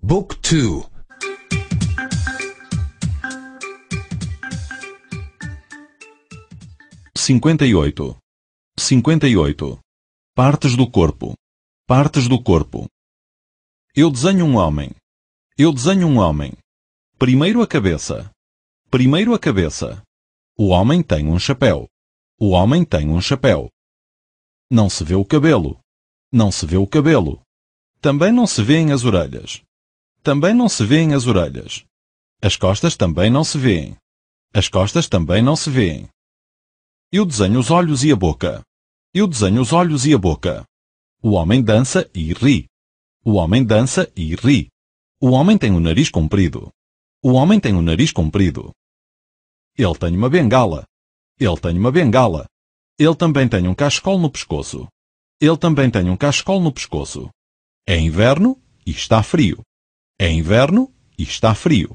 Book 2 58 58 Partes do corpo Partes do corpo Eu desenho um homem. Eu desenho um homem. Primeiro a cabeça. Primeiro a cabeça. O homem tem um chapéu. O homem tem um chapéu. Não se vê o cabelo. Não se vê o cabelo. Também não se vêem as orelhas também não se vêem as orelhas. As costas também não se vêem. As costas também não se vêem. Eu desenho os olhos e a boca. Eu desenho os olhos e a boca. O homem dança e ri. O homem dança e ri. O homem tem o nariz comprido. O homem tem o nariz comprido. Ele tem uma bengala. Ele tem uma bengala. Ele também tem um cachecol no pescoço. Ele também tem um cachecol no pescoço. É inverno e está frio. É inverno e está frio.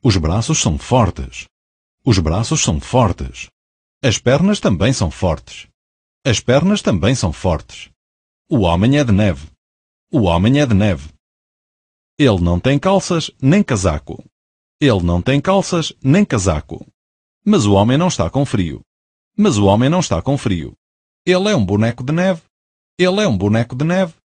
Os braços são fortes. Os braços são fortes. As pernas também são fortes. As pernas também são fortes. O homem é de neve. O homem é de neve. Ele não tem calças nem casaco. Ele não tem calças nem casaco. Mas o homem não está com frio. Mas o homem não está com frio. Ele é um boneco de neve. Ele é um boneco de neve.